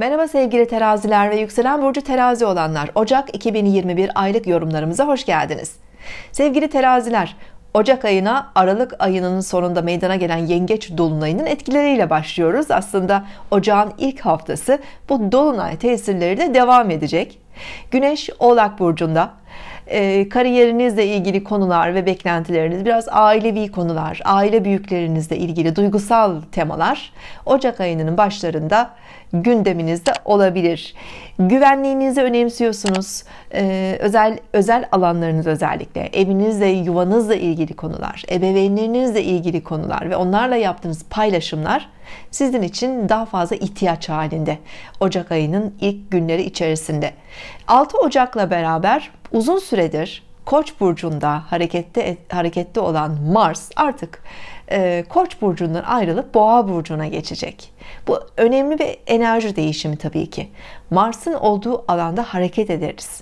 Merhaba sevgili teraziler ve yükselen burcu terazi olanlar. Ocak 2021 aylık yorumlarımıza hoş geldiniz. Sevgili teraziler, Ocak ayına Aralık ayının sonunda meydana gelen yengeç dolunayının etkileriyle başlıyoruz. Aslında ocağın ilk haftası bu dolunay tesirleri de devam edecek. Güneş Oğlak burcunda, ee, kariyerinizle ilgili konular ve beklentileriniz, biraz ailevi konular, aile büyüklerinizle ilgili duygusal temalar Ocak ayının başlarında gündeminizde olabilir. Güvenliğinizi önemsiyorsunuz. Ee, özel özel alanlarınız özellikle evinizle, yuvanızla ilgili konular, ebeveynlerinizle ilgili konular ve onlarla yaptığınız paylaşımlar sizin için daha fazla ihtiyaç halinde Ocak ayının ilk günleri içerisinde. 6 Ocak'la beraber uzun süredir Koç burcunda harekette harekette olan Mars artık e, Koç burcundan ayrılıp Boğa burcuna geçecek. Bu önemli bir enerji değişimi tabii ki. Mars'ın olduğu alanda hareket ederiz.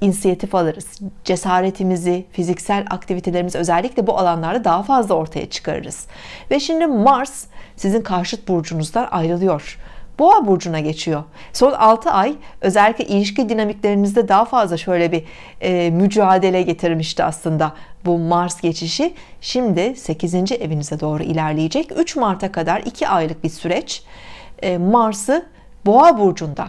İnisiyatif alırız. Cesaretimizi, fiziksel aktivitelerimizi özellikle bu alanlarda daha fazla ortaya çıkarırız. Ve şimdi Mars sizin karşıt burcunuzdan ayrılıyor. Boğa burcuna geçiyor. Son 6 ay özellikle ilişki dinamiklerinizde daha fazla şöyle bir e, mücadele getirmişti aslında bu Mars geçişi. Şimdi 8. evinize doğru ilerleyecek. 3 Mart'a kadar 2 aylık bir süreç e, Mars'ı Boğa burcunda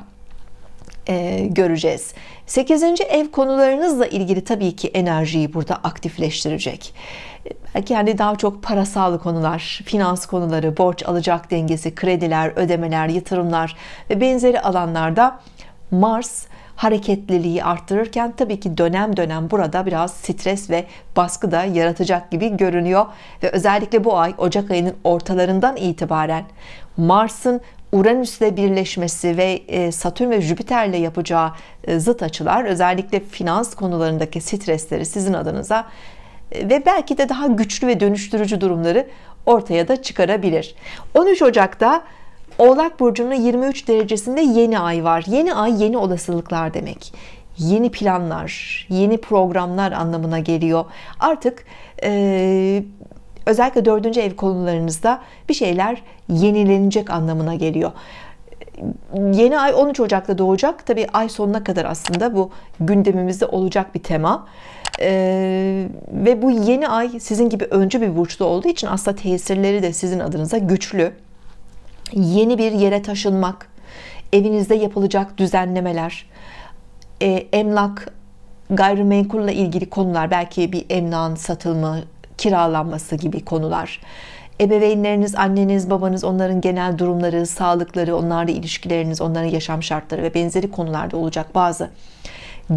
e, göreceğiz. 8. ev konularınızla ilgili tabii ki enerjiyi burada aktifleştirecek yani daha çok parasal konular, finans konuları, borç alacak dengesi, krediler, ödemeler, yatırımlar ve benzeri alanlarda Mars hareketliliği arttırırken tabii ki dönem dönem burada biraz stres ve baskı da yaratacak gibi görünüyor ve özellikle bu ay Ocak ayının ortalarından itibaren Mars'ın Uranüs'le birleşmesi ve e, Satürn ve Jüpiter'le yapacağı e, zıt açılar özellikle finans konularındaki stresleri sizin adınıza ve belki de daha güçlü ve dönüştürücü durumları ortaya da çıkarabilir. 13 Ocak'ta Oğlak burcunun 23 derecesinde yeni ay var. Yeni ay yeni olasılıklar demek. Yeni planlar, yeni programlar anlamına geliyor. Artık e, özellikle dördüncü ev konularınızda bir şeyler yenilenecek anlamına geliyor yeni ay 13 Ocak'ta doğacak. Tabi ay sonuna kadar aslında bu gündemimizde olacak bir tema. Ee, ve bu yeni ay sizin gibi öncü bir burçta olduğu için aslında tesirleri de sizin adınıza güçlü. Yeni bir yere taşınmak, evinizde yapılacak düzenlemeler, e, emlak, gayrimenkulle ilgili konular, belki bir emlakın satılma, kiralanması gibi konular ebeveynleriniz, anneniz, babanız, onların genel durumları, sağlıkları, onlarla ilişkileriniz, onların yaşam şartları ve benzeri konularda olacak bazı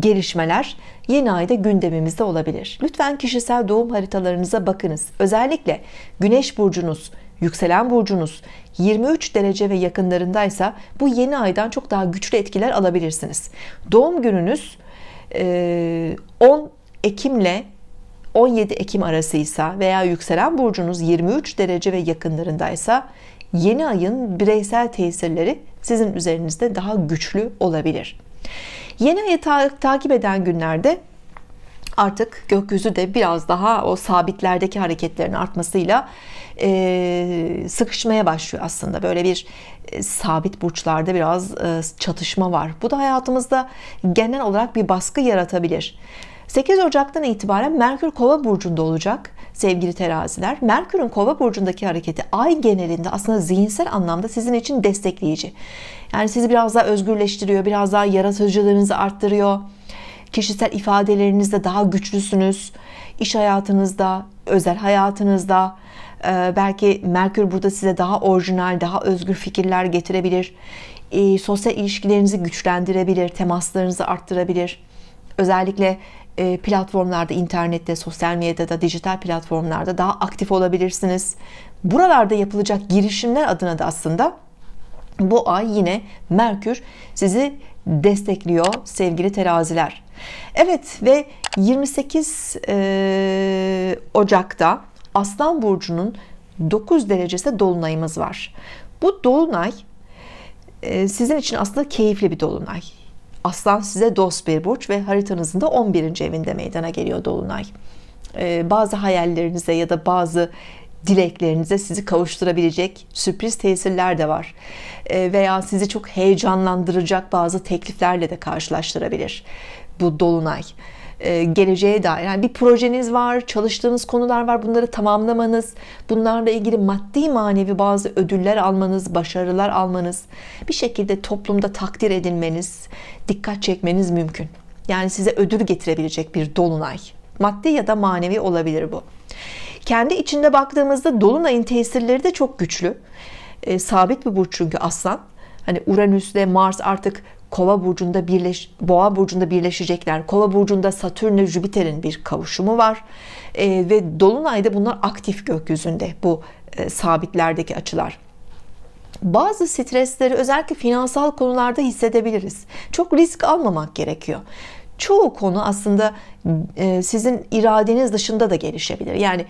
gelişmeler yeni ayda gündemimizde olabilir. Lütfen kişisel doğum haritalarınıza bakınız. Özellikle güneş burcunuz, yükselen burcunuz 23 derece ve yakınlarındaysa bu yeni aydan çok daha güçlü etkiler alabilirsiniz. Doğum gününüz 10 Ekim'le 17 Ekim arasıysa veya yükselen burcunuz 23 derece ve yakınlarındaysa yeni ayın bireysel tesirleri sizin üzerinizde daha güçlü olabilir. Yeni ayı ta takip eden günlerde artık gökyüzü de biraz daha o sabitlerdeki hareketlerin artmasıyla e, sıkışmaya başlıyor aslında. Böyle bir e, sabit burçlarda biraz e, çatışma var. Bu da hayatımızda genel olarak bir baskı yaratabilir. 8 Ocak'tan itibaren Merkür Kova burcunda olacak sevgili teraziler. Merkür'ün Kova burcundaki hareketi ay genelinde aslında zihinsel anlamda sizin için destekleyici. Yani sizi biraz daha özgürleştiriyor, biraz daha yaratıcılığınızı arttırıyor. Kişisel ifadelerinizde daha güçlüsünüz. İş hayatınızda, özel hayatınızda e, belki Merkür burada size daha orijinal, daha özgür fikirler getirebilir. E, sosyal ilişkilerinizi güçlendirebilir, temaslarınızı arttırabilir. Özellikle e, platformlarda, internette, sosyal medyada, dijital platformlarda daha aktif olabilirsiniz. Buralarda yapılacak girişimler adına da aslında bu ay yine Merkür sizi destekliyor sevgili teraziler. Evet ve 28 e, Ocak'ta Aslan Burcu'nun 9 derecesi dolunayımız var. Bu dolunay e, sizin için aslında keyifli bir dolunay. Aslan size dost bir burç ve haritanızın da 11. evinde meydana geliyor Dolunay. Ee, bazı hayallerinize ya da bazı dileklerinize sizi kavuşturabilecek sürpriz tesirler de var. E, veya sizi çok heyecanlandıracak bazı tekliflerle de karşılaştırabilir bu dolunay. E, geleceğe dair yani bir projeniz var, çalıştığınız konular var, bunları tamamlamanız, bunlarla ilgili maddi manevi bazı ödüller almanız, başarılar almanız, bir şekilde toplumda takdir edilmeniz, dikkat çekmeniz mümkün. Yani size ödül getirebilecek bir dolunay. Maddi ya da manevi olabilir bu. Kendi içinde baktığımızda dolunayın tesirleri de çok güçlü. E, sabit bir burç çünkü aslan. Hani Uranüs ile Mars artık Kova burcunda birleş Boğa burcunda birleşecekler. Kova burcunda Satürn ile Jüpiter'in bir kavuşumu var. E, ve dolunayda bunlar aktif gökyüzünde bu e, sabitlerdeki açılar. Bazı stresleri özellikle finansal konularda hissedebiliriz. Çok risk almamak gerekiyor. Çoğu konu aslında e, sizin iradeniz dışında da gelişebilir. Yani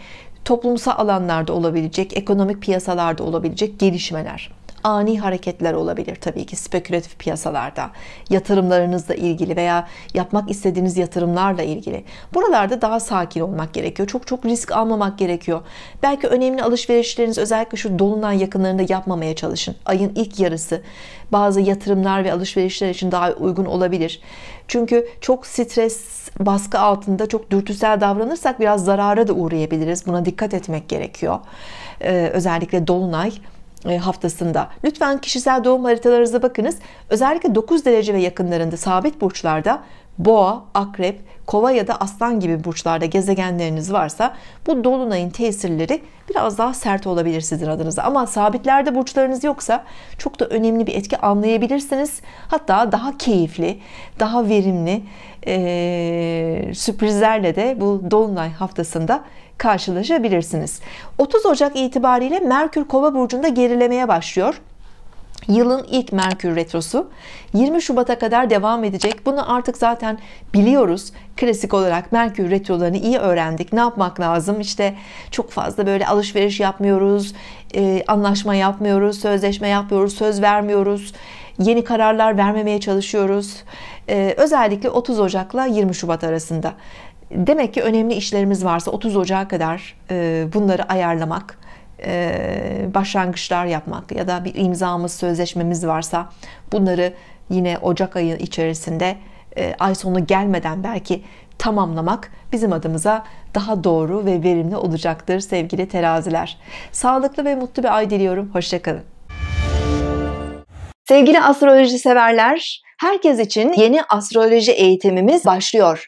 toplumsal alanlarda olabilecek, ekonomik piyasalarda olabilecek gelişmeler ani hareketler olabilir tabii ki spekülatif piyasalarda. Yatırımlarınızla ilgili veya yapmak istediğiniz yatırımlarla ilgili. Buralarda daha sakin olmak gerekiyor. Çok çok risk almamak gerekiyor. Belki önemli alışverişleriniz özellikle şu dolunay yakınlarında yapmamaya çalışın. Ayın ilk yarısı bazı yatırımlar ve alışverişler için daha uygun olabilir. Çünkü çok stres baskı altında çok dürtüsel davranırsak biraz zarara da uğrayabiliriz. Buna dikkat etmek gerekiyor. Ee, özellikle dolunay e, haftasında. Lütfen kişisel doğum haritalarınıza bakınız. Özellikle 9 derece ve yakınlarında sabit burçlarda boğa, akrep, kova ya da aslan gibi burçlarda gezegenleriniz varsa bu dolunayın tesirleri biraz daha sert olabilir sizin adınıza. Ama sabitlerde burçlarınız yoksa çok da önemli bir etki anlayabilirsiniz. Hatta daha keyifli, daha verimli, ee, sürprizlerle de bu dolunay haftasında karşılaşabilirsiniz. 30 Ocak itibariyle Merkür Kova burcunda gerilemeye başlıyor. Yılın ilk Merkür Retrosu 20 Şubat'a kadar devam edecek. Bunu artık zaten biliyoruz. Klasik olarak Merkür Retrolarını iyi öğrendik. Ne yapmak lazım? İşte çok fazla böyle alışveriş yapmıyoruz, e, anlaşma yapmıyoruz, sözleşme yapmıyoruz, söz vermiyoruz. Yeni kararlar vermemeye çalışıyoruz. E, özellikle 30 Ocak'la 20 Şubat arasında. Demek ki önemli işlerimiz varsa 30 Ocak'a kadar e, bunları ayarlamak e, başlangıçlar yapmak ya da bir imzamız, sözleşmemiz varsa bunları yine Ocak ayı içerisinde e, ay sonu gelmeden belki tamamlamak bizim adımıza daha doğru ve verimli olacaktır sevgili teraziler. Sağlıklı ve mutlu bir ay diliyorum. Hoşçakalın. Sevgili astroloji severler, herkes için yeni astroloji eğitimimiz başlıyor.